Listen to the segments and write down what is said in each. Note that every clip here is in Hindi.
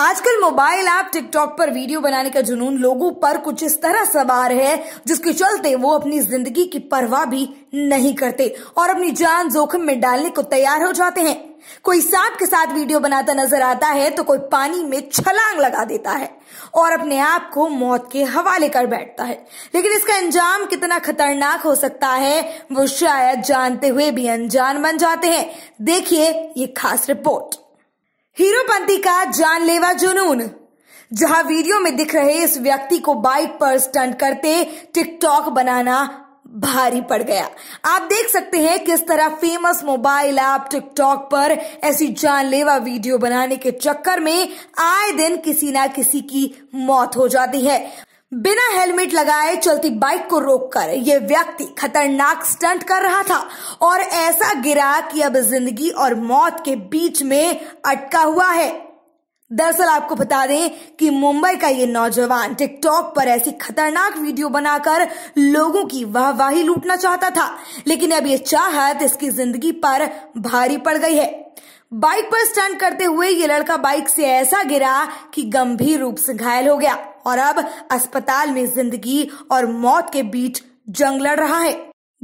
आजकल मोबाइल ऐप टिकटॉक पर वीडियो बनाने का जुनून लोगों पर कुछ इस तरह सवार है जिसके चलते वो अपनी जिंदगी की परवाह भी नहीं करते और अपनी जान जोखिम में डालने को तैयार हो जाते हैं कोई सांप के साथ वीडियो बनाता नजर आता है तो कोई पानी में छलांग लगा देता है और अपने आप को मौत के हवाले कर बैठता है लेकिन इसका अंजाम कितना खतरनाक हो सकता है वो शायद जानते हुए भी अनजान बन जाते हैं देखिए ये खास रिपोर्ट हीरोपंती का जानलेवा जुनून जहां वीडियो में दिख रहे इस व्यक्ति को बाइक पर स्टंट करते टिकटॉक बनाना भारी पड़ गया आप देख सकते हैं किस तरह फेमस मोबाइल ऐप टिकटॉक पर ऐसी जानलेवा वीडियो बनाने के चक्कर में आए दिन किसी ना किसी की मौत हो जाती है बिना हेलमेट लगाए चलती बाइक को रोककर ये व्यक्ति खतरनाक स्टंट कर रहा था और ऐसा गिरा कि अब जिंदगी और मौत के बीच में अटका हुआ है दरअसल आपको बता दें कि मुंबई का ये नौजवान टिकटॉक पर ऐसी खतरनाक वीडियो बनाकर लोगों की वाहवाही लूटना चाहता था लेकिन अब ये चाहत इसकी जिंदगी पर भारी पड़ गई है बाइक पर स्टंट करते हुए ये लड़का बाइक से ऐसा गिरा कि गंभीर रूप से घायल हो गया और अब अस्पताल में जिंदगी और मौत के बीच जंग लड़ रहा है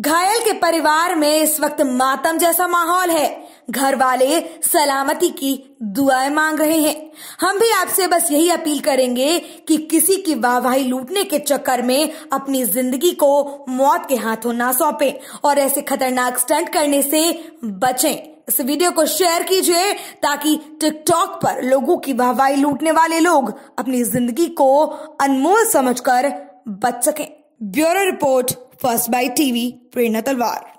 घायल के परिवार में इस वक्त मातम जैसा माहौल है घर वाले सलामती की दुआएं मांग रहे हैं हम भी आपसे बस यही अपील करेंगे कि किसी की वाहवाही लूटने के चक्कर में अपनी जिंदगी को मौत के हाथों ना सौंपे और ऐसे खतरनाक स्टंट करने से बचें इस वीडियो को शेयर कीजिए ताकि टिकटॉक पर लोगों की वाहवाही लूटने वाले लोग अपनी जिंदगी को अनमोल समझकर बच सकें bureau report first by TV Prerna तलवार